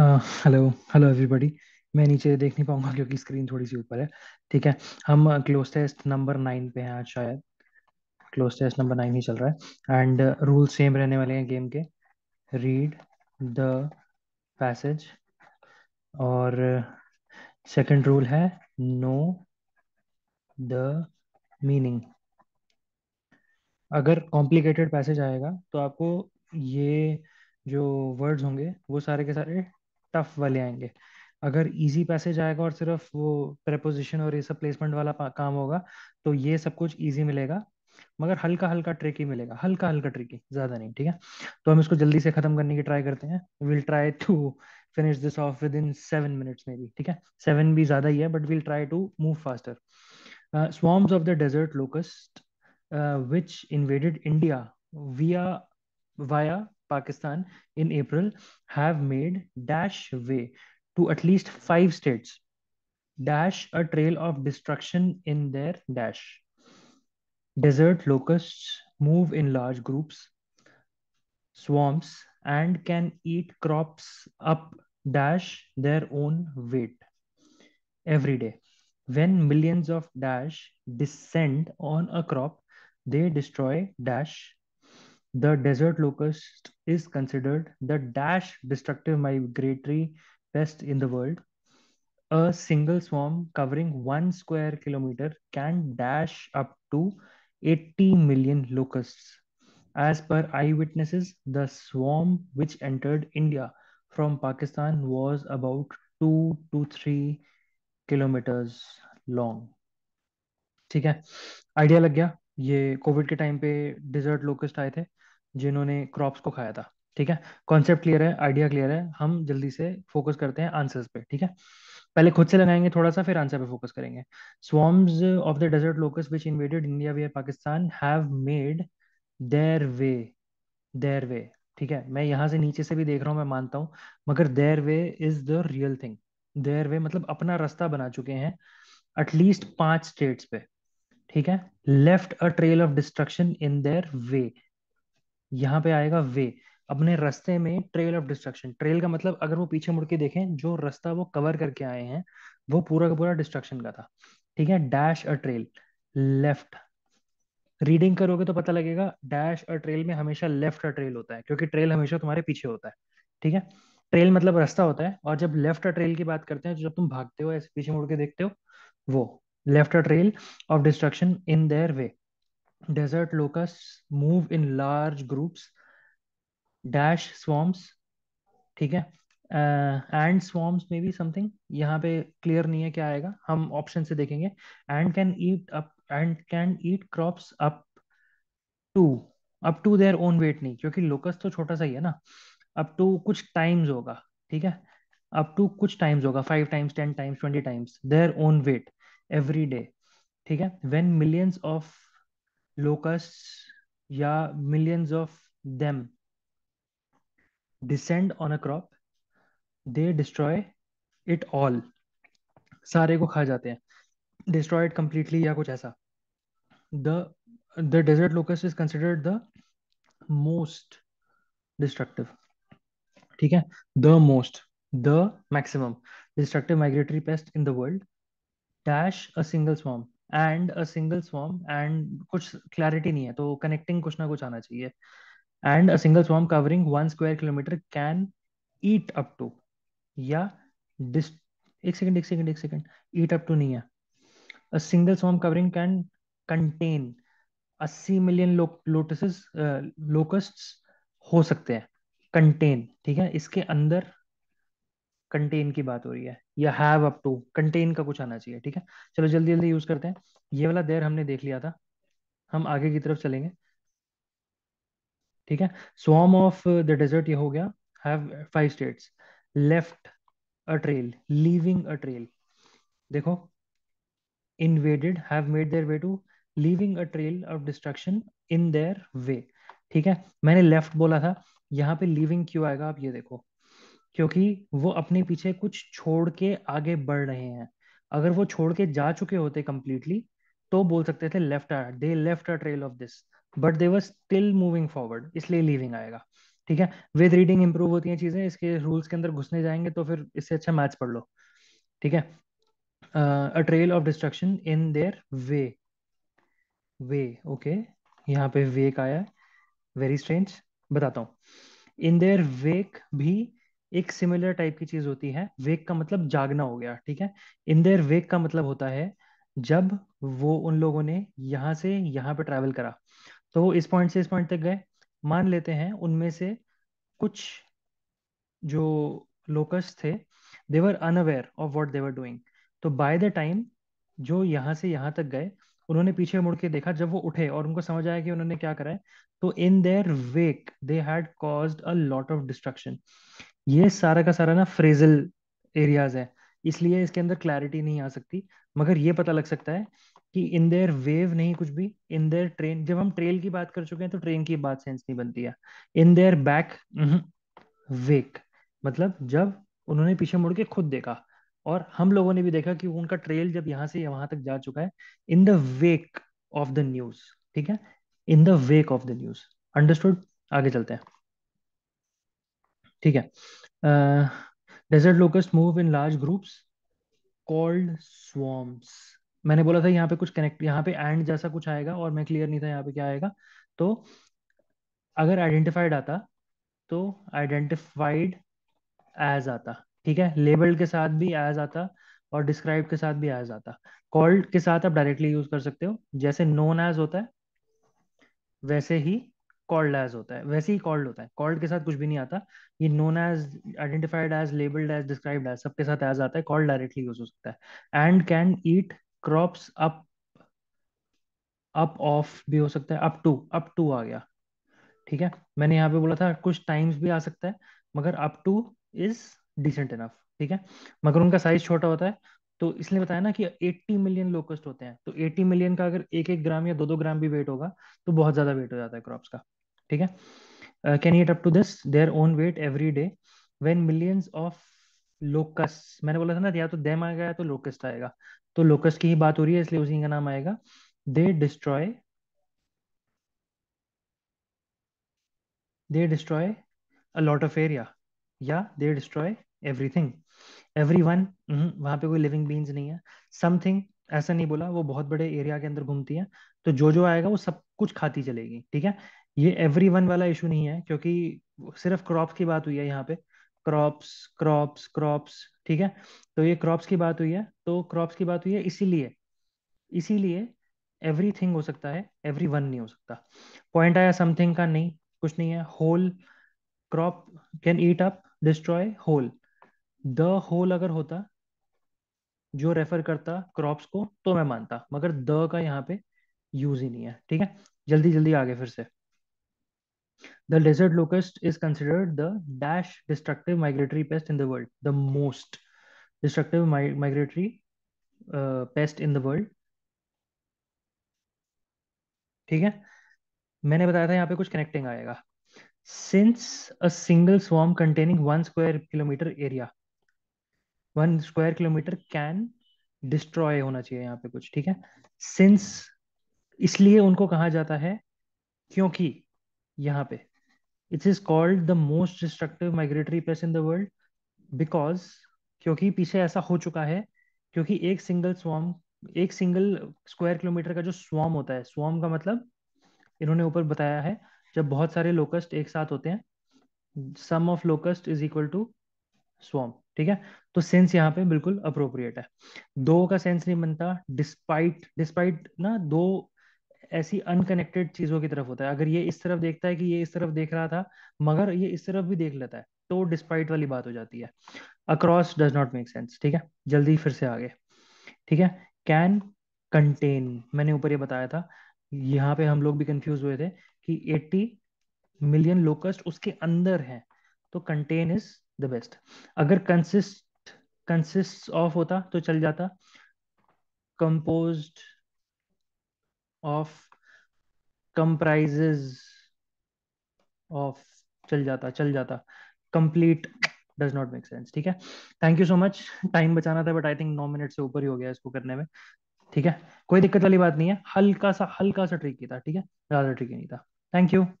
Hello hello everybody मैं नीचे देख नहीं पाऊंगा क्योंकि स्क्रीन थोड़ी सी ऊपर है ठीक है हम क्लोज टेस्ट नंबर नाइन पे हैं आज शायद क्लोज टेस्ट नंबर नाइन ही चल रहा है एंड रूल सेम रहने वाले हैं गेम के रीड द पैसेज और सेकंड रूल है नो द मीनिंग अगर कॉम्प्लिकेटेड पैसेज आएगा तो आपको ये जो वर्ड्स होंगे वो सारे के सारे टफ वाले आएंगे अगर इजी पैसेज आएगा और सिर्फ वो प्रेपोजिशन और ये सब प्लेसमेंट वाला काम होगा तो ये सब कुछ इजी मिलेगा मगर हल्का हल्का ट्रिकी मिलेगा हल्का हल्का ट्रिकी ज्यादा नहीं ठीक है तो हम इसको जल्दी से खत्म करने की ट्राई करते हैं will try to finish this off within seven minutes में भी ठीक है सेवन भी ज्यादा ही है but will try to move faster swarms of the desert locust which invaded India via via Pakistan in April have made dash way to at least five states dash a trail of destruction in their dash. Desert locusts move in large groups, swamps, and can eat crops up dash their own weight every day. When millions of dash descend on a crop, they destroy dash the desert locust is considered the dash destructive migratory pest in the world. A single swarm covering one square kilometer can dash up to 80 million locusts. As per eyewitnesses, the swarm which entered India from Pakistan was about 2 to 3 kilometers long. ठीक है idea लग गया ये Covid के time पे dessert locust आए थे जिन्होंने क्रॉप्स को खाया था ठीक है कॉन्सेप्ट क्लियर है आइडिया क्लियर है हम जल्दी से फोकस करते हैं आंसर्स पे ठीक है पहले खुद से लगाएंगे थोड़ा सा फिर आंसर पे फोकस करेंगे swarms of the desert locust which invaded India via Pakistan have made their way their way ठीक है मैं यहाँ से नीचे से भी देख रहा हूँ मैं मानता हूँ मगर their way is the real thing their way मतलब अपना रास्ता बना चुके हैं एटलीस्ट पांच स्टेट्स पे ठीक है left a trail of destruction in their way यहाँ पे आएगा वे अपने रास्ते में ट्रेल ऑफ डिस्ट्रक्शन ट्रेल का मतलब अगर वो पीछे मुड़ के देखें जो रास्ता वो कवर करके आए हैं वो पूरा का पूरा डिस्ट्रक्शन का था ठीक है dash a trail left reading करोगे तो पता लगेगा डैश अ ट्रेल में हमेशा लेफ्ट अ ट्रेल होता है क्योंकि ट्रेल हमेशा तुम्हारे पीछे होता है ठीक है ट्रेल मतलब रास्ता होता है और जब लेफ्ट अ ट्रेल की बात करते हैं तो जब तुम भागते हो ऐसे पीछे मुड़ के देखते हो वो left a trail of destruction in their way. Desert locusts move in large groups, dash swarms, ठीक है एंड स्वॉम्स में भी समथिंग यहाँ पे क्लियर नहीं है क्या आएगा हम ऑप्शन से देखेंगे and can eat up and can eat crops up to up to their own weight नहीं क्योंकि लोकस तो छोटा सा ही है ना अप टू कुछ टाइम्स होगा ठीक है अप टू कुछ टाइम्स होगा five times ten times twenty times their own weight every day ठीक है वेन मिलियंस ऑफ लोकस या millions of them descend on a crop they destroy it all सारे को खा जाते हैं डिस्ट्रॉयड कंप्लीटली या कुछ ऐसा the the desert locust is considered the most destructive ठीक है the most the maximum destructive migratory pest in the world dash a single swarm and a single swarm and कुछ क्लैरिटी नहीं है तो connecting कुछ ना कुछ आना चाहिए and a single swarm covering one square kilometre can eat up to या डिस एक सेकेंड एक सेकेंड एक सेकेंड ईट अप टू नहीं है अ single swarm covering can contain अस्सी मिलियन लोटसेस लोकस्ट हो सकते हैं कंटेन ठीक है इसके अंदर कंटेन की बात हो रही है या हैव अप टू कंटेन का कुछ आना चाहिए ठीक है चलो जल्दी जल्दी यूज करते हैं ये वाला देर हमने देख लिया था हम आगे की तरफ चलेंगे ठीक है स्वाम ऑफ द डेजर्ट ये हो गया have five states left a trail leaving a trail देखो invaded have made their way to leaving a trail of destruction in their way ठीक है मैंने लेफ्ट बोला था यहाँ पे लीविंग क्यों आएगा आप ये देखो क्योंकि वो अपने पीछे कुछ छोड़ के आगे बढ़ रहे हैं अगर वो छोड़ के जा चुके होते कंप्लीटली तो बोल सकते थे left they left a trail of this but they were still moving forward इसलिए लीविंग आएगा ठीक है विद रीडिंग इंप्रूव होती है चीजें इसके रूल्स के अंदर घुसने जाएंगे तो फिर इससे अच्छा मैथ्स पढ़ लो ठीक है a trail of destruction in their way way okay यहाँ पे वेक आया वेरी स्ट्रेंज बताता हूँ इन देयर वेक भी एक सिमिलर टाइप की चीज होती है वेक का मतलब जागना हो गया ठीक है इन देयर वेक का मतलब होता है जब वो उन लोगों ने यहाँ से यहाँ पे ट्रेवल करा तो इस पॉइंट से इस पॉइंट तक गए मान लेते हैं उनमें से कुछ जो लोकस थे they were unaware of what they were doing तो बाय द टाइम जो यहाँ से यहाँ तक गए उन्होंने पीछे मुड़ के देखा जब वो उठे और उनको समझ आया कि उन्होंने क्या करा है तो in their wake they had caused a lot of destruction ये सारा का सारा ना फ्रेजल एरियाज है इसलिए इसके अंदर क्लैरिटी नहीं आ सकती मगर ये पता लग सकता है कि इन देयर वेव नहीं कुछ भी इन देयर ट्रेन जब हम ट्रेल की बात कर चुके हैं तो ट्रेन की बात सेंस नहीं बनती है इन देयर बैक वेक मतलब जब उन्होंने पीछे मुड़ के खुद देखा और हम लोगों ने भी देखा कि उनका ट्रेल जब यहां से वहां तक जा चुका है in the wake of the news ठीक है in the wake of the news understood आगे चलते हैं ठीक है desert locust move in large groups called swarms मैंने बोला था यहाँ पे कुछ कनेक्ट यहाँ पे एंड जैसा कुछ आएगा और मैं क्लियर नहीं था यहाँ पे क्या आएगा तो अगर आइडेंटिफाइड आता तो आइडेंटिफाइड एज आता ठीक है लेबल्ड के साथ भी एज आता और डिस्क्राइब के साथ भी एज आता कॉल्ड के साथ आप डायरेक्टली यूज कर सकते हो जैसे नोन एज होता है वैसे ही कॉल्ड एज होता है वैसे ही कॉल्ड होता है कॉल्ड के साथ कुछ भी नहीं आता ये known as identified as labelled as described as सबके साथ एज आता है कॉल्ड डायरेक्टली यूज हो सकता है and can eat crops up up of भी हो सकता है अप टू अप टू आ गया ठीक है मैंने यहाँ पे बोला था कुछ टाइम्स भी आ सकता है मगर up to is decent enough ठीक है मगर उनका साइज छोटा होता है तो इसलिए बताया ना कि 80 मिलियन लोकस्ट होते हैं तो 80 मिलियन का अगर एक एक ग्राम या दो दो ग्राम भी वेट होगा तो बहुत ज्यादा वेट हो जाता है क्रॉप्स का ठीक है can eat up to this their own weight every day when millions of locust मैंने बोला था ना या तो देम आएगा या तो लोकस्ट आएगा तो लोकस की ही बात हो रही है इसलिए उसी का नाम आएगा they destroy they destroy a of area या they destroy everything every one वहां पे कोई लिविंग बींग्स नहीं है समथिंग ऐसा नहीं बोला वो बहुत बड़े एरिया के अंदर घूमती है तो जो जो आएगा वो सब कुछ खाती चलेगी ठीक है ये एवरी वन वाला इशू नहीं है क्योंकि सिर्फ क्रॉप्स की बात हुई है यहाँ पे क्रॉप्स क्रॉप्स क्रॉप्स ठीक है तो ये क्रॉप्स की बात हुई है तो क्रॉप्स की बात हुई है इसीलिए इसीलिए एवरी थिंग हो सकता है एवरी वन नहीं हो सकता पॉइंट आया समथिंग का नहीं कुछ नहीं है whole crop can eat up destroy whole the whole अगर होता जो रेफर करता क्रॉप्स को तो मैं मानता मगर द का यहाँ पे यूज ही नहीं है ठीक है जल्दी जल्दी आगे फिर से The lizard locust is considered the dash destructive migratory pest in the world, the most destructive mi migratory uh, pest in the world. ठीक है मैंने बताया था यहाँ पे कुछ कनेक्टिंग आएगा since a single swarm containing one square kilometre area one square kilometre can destroy होना चाहिए यहाँ पे कुछ ठीक है सिंस इसलिए उनको कहा जाता है क्योंकि यहाँ पे it's is called the most destructive migratory place in the world because क्योंकि पीछे ऐसा हो चुका है क्योंकि एक सिंगल स्वाम एक सिंगल स्क्वायर किलोमीटर का जो स्वाम होता है स्वाम का मतलब इन्होंने ऊपर बताया है जब बहुत सारे लोकस्ट एक साथ होते हैं sum of locust is equal to swarm ठीक है तो सेंस यहाँ पे बिल्कुल अप्रोप्रिएट है दो का सेंस नहीं बनता डिस्पाइट डिस्पाइट ना दो ऐसी अनकनेक्टेड चीजों की तरफ होता है अगर ये इस तरफ देखता है कि ये इस तरफ देख रहा था मगर ये इस तरफ भी देख लेता है तो डिस्पाइट वाली बात हो जाती है across does not make sense ठीक है जल्दी फिर से आगे ठीक है कैन कंटेन मैंने ऊपर ये बताया था यहाँ पे हम लोग भी कंफ्यूज हुए थे कि 80 मिलियन लोकस्ट उसके अंदर है तो कंटेन इज द बेस्ट अगर कंसिस्ट कंसिस्ट ऑफ होता तो चल जाता कंपोज्ड ऑफ कंप्राइजेज ऑफ चल जाता चल जाता complete does not make sense ठीक है thank you so much time बचाना था बट आई थिंक नौ मिनट से ऊपर ही हो गया इसको करने में ठीक है कोई दिक्कत वाली बात नहीं है हल्का सा हल्का सा ट्रिक ही था ठीक है ज्यादा ट्रिक ही नहीं था थैंक यू